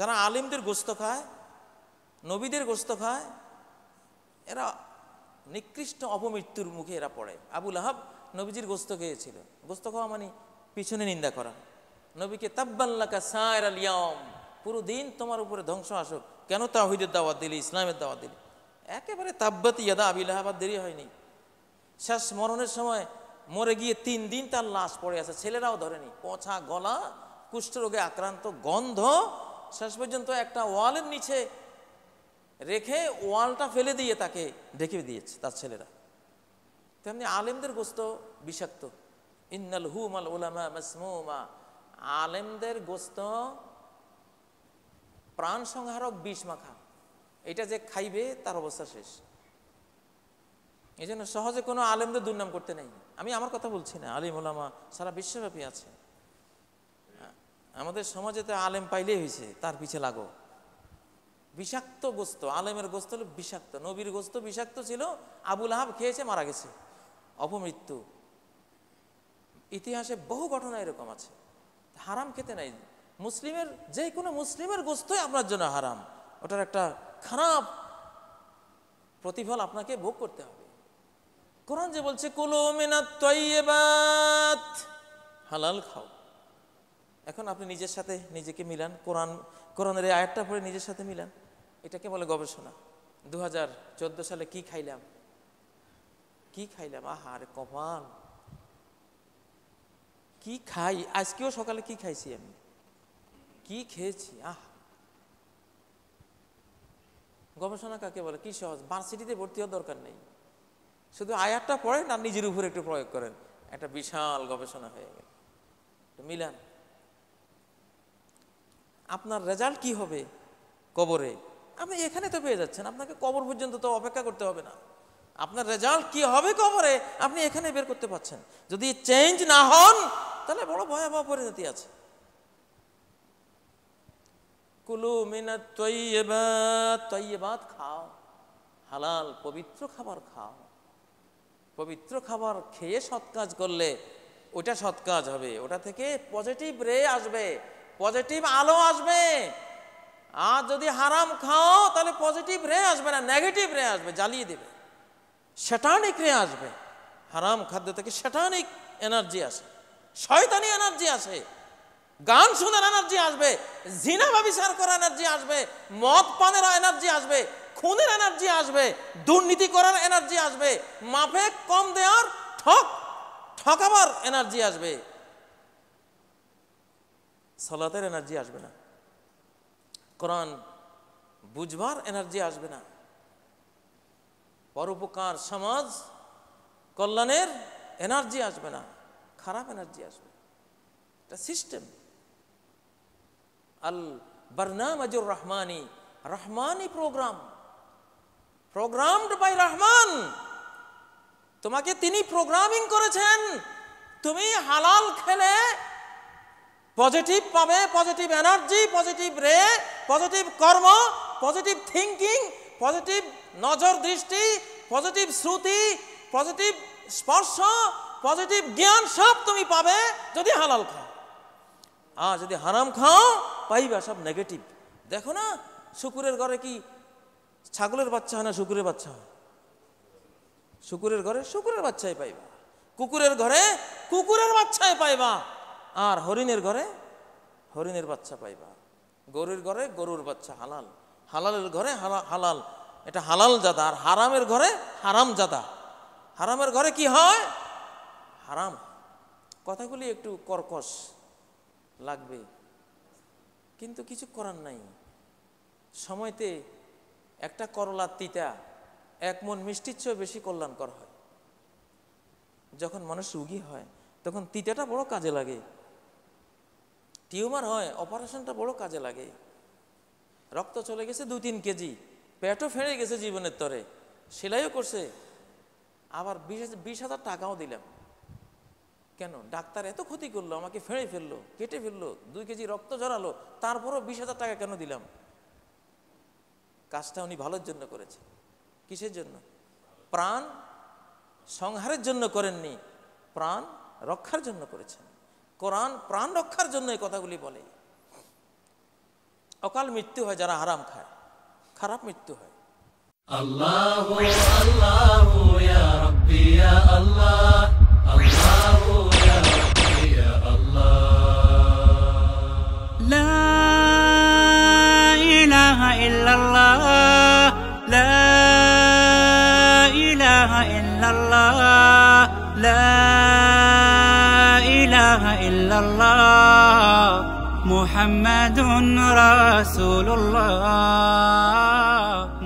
যারা আলিমদের গোস্ত খায় নবীদের গোস্ত খায় এরা নিকৃষ্ট অপমৃত্যুর মুখে এরা পড়ে আবুল আহাব নবীজির গোস্ত খেয়েছিল গোস্ত খাওয়া মানে পিছনে নিন্দা করা নবীকে তাব্বাল্লাকা সায়ের আলিয়াম পুরো দিন তোমার উপরে ধ্বংস আসুক কেন তাহিদের দাওয়াত দিলি ইসলামের দাওয়াত দিলি একেবারে তাব্বাতি ইয়াদা আবিল আহাবাদ দেরি হয়নি শেষ মরণের সময় মরে গিয়ে তিন দিন তার লাশ পড়ে আছে ছেলেরাও ধরেনি পচা গলা কুষ্ঠরোগে আক্রান্ত গন্ধ শেষ পর্যন্ত একটা ওয়ালের নিচে রেখে ওয়ালটা ফেলে দিয়ে তাকে ডেকে দিয়েছে তার ছেলেরা তেমনি আলেমদের গোস্ত বিষাক্ত ইন্নাল হুম আল উলামা মাসমুমা আলেমদের গোস্ত প্রাণ সংহারক বিষ মাখা এটা যে খাইবে তার অবস্থা শেষ এই জন্য সহজে কোনো আলেমদের দুর্নাম করতে নেই আমি আমার কথা বলছি না আলিম ওলামা সারা বিশ্বব্যাপী আছে হ্যাঁ, আমাদের সমাজে তো আলেম পাইলেই হয়েছে তার পিছে লাগো বিষাক্ত গোস্ত আলেমের গোস্ত হলো বিষাক্ত নবীর গোস্ত বিষাক্ত ছিল আবুল আহাব খেয়েছে মারা গেছে অপমৃত্যু ইতিহাসে বহু ঘটনা এরকম আছে হারাম খেতে নাই মুসলিমের যে কোনো মুসলিমের গোস্তই আপনার জন্য হারাম ওটার একটা খারাপ প্রতিফল আপনাকে ভোগ করতে হবে কোরআন যে বলছে কুলো মিনাত হালাল খাও এখন আপনি নিজের সাথে নিজেকে মিলান কোরআন কোরআনের এই আয়াতটা পড়ে নিজের সাথে মিলান এটাকে বলে গবেষণা দু সালে কি খাইলাম কি খাইলাম আহা আরে কপাল কি খাই আজকেও সকালে কি খাইছি আমি কি খেয়েছি আহ গবেষণা কাকে বলে কি সহজ ভার্সিটিতে ভর্তি হওয়ার দরকার নেই শুধু আয়াতটা পড়েন আর নিজের উপরে একটু প্রয়োগ করেন একটা বিশাল গবেষণা হয়ে গেল মিলান আপনার রেজাল্ট কি হবে কবরে আপনি এখানে তো পেয়ে যাচ্ছেন আপনাকে কবর পর্যন্ত তো অপেক্ষা করতে হবে না আপনার রেজাল্ট কি হবে কবরে আপনি এখানে বের করতে পারছেন যদি চেঞ্জ না হন তাহলে বড় ভয়াবহ পরিণতি আছে কুলু মিনা তৈবাত তৈবাত খাও হালাল পবিত্র খাবার খাও পবিত্র খাবার খেয়ে সৎ কাজ করলে ওটা সৎ কাজ হবে ওটা থেকে পজিটিভ রে আসবে পজিটিভ আলো আসবে আর যদি হারাম খাও তাহলে পজিটিভ রে আসবে না নেগেটিভ রে আসবে জ্বালিয়ে দেবে শ্যাটানিক রে আসবে হারাম খাদ্য থেকে শ্যাটানিক এনার্জি আসে শয়তানি এনার্জি আসে গান শোনার এনার্জি আসবে জিনা ব্যবিচার করার এনার্জি আসবে মদ পানের এনার্জি আসবে খুনের এনার্জি আসবে দুর্নীতি করার এনার্জি আসবে মাফে কম দেওয়ার ঠক ঠকাবার এনার্জি আসবে সলাতের এনার্জি আসবে না কোরআন বুঝবার এনার্জি আসবে না পরোপকার সমাজ কল্যাণের এনার্জি আসবে না খারাপ এনার্জি আসবে এটা সিস্টেম আল বার্নামাজুর রহমানি রহমানি প্রোগ্রাম প্রোগ্রামড বাই রহমান তোমাকে তিনি প্রোগ্রামিং করেছেন তুমি হালাল খেলে পজিটিভ পাবে positive energy positive ray positive কর্ম পজিটিভ থিঙ্কিং পজিটিভ নজর দৃষ্টি পজিটিভ শ্রুতি পজিটিভ স্পর্শ পজিটিভ জ্ঞান সব তুমি পাবে যদি হালাল খাও আর যদি হারাম খাও পাইবা সব নেগেটিভ দেখো না শুকুরের ঘরে কি ছাগলের বাচ্চা হয় না শুকুরের বাচ্চা হয় শুকুরের ঘরে শুকুরের বাচ্চাই পাইবা কুকুরের ঘরে কুকুরের বাচ্চাই পাইবা আর হরিণের ঘরে হরিণের বাচ্চা পাইবা গরুর ঘরে গরুর বাচ্চা হালাল হালালের ঘরে হালাল এটা হালাল জাদা আর হারামের ঘরে হারাম জাদা হারামের ঘরে কি হয় হারাম কথাগুলি একটু কর্কশ লাগবে কিন্তু কিছু করার নাই সময়তে একটা করলার তিতা এক মন মিষ্টির চেয়েও বেশি কল্যাণকর হয় যখন মানুষ রুগী হয় তখন তিতাটা বড় কাজে লাগে টিউমার হয় অপারেশনটা বড় কাজে লাগে রক্ত চলে গেছে দু তিন কেজি পেটও ফেড়ে গেছে জীবনের তরে সেলাইও করছে আবার বিশ হাজার টাকাও দিলাম কেন ডাক্তার এত ক্ষতি করলো আমাকে ফেড়ে ফেললো কেটে ফেললো দুই কেজি রক্ত জড়ালো তারপরও বিশ হাজার টাকা কেন দিলাম কাজটা উনি ভালোর জন্য করেছেন কিসের জন্য প্রাণ সংহারের জন্য করেননি প্রাণ রক্ষার জন্য করেছেন কোরআন প্রাণ রক্ষার জন্য এই কথাগুলি বলে অকাল মৃত্যু হয় যারা হারাম খায় খারাপ মৃত্যু হয় আল্লাহ আল্লাহ الله محمد رسول الله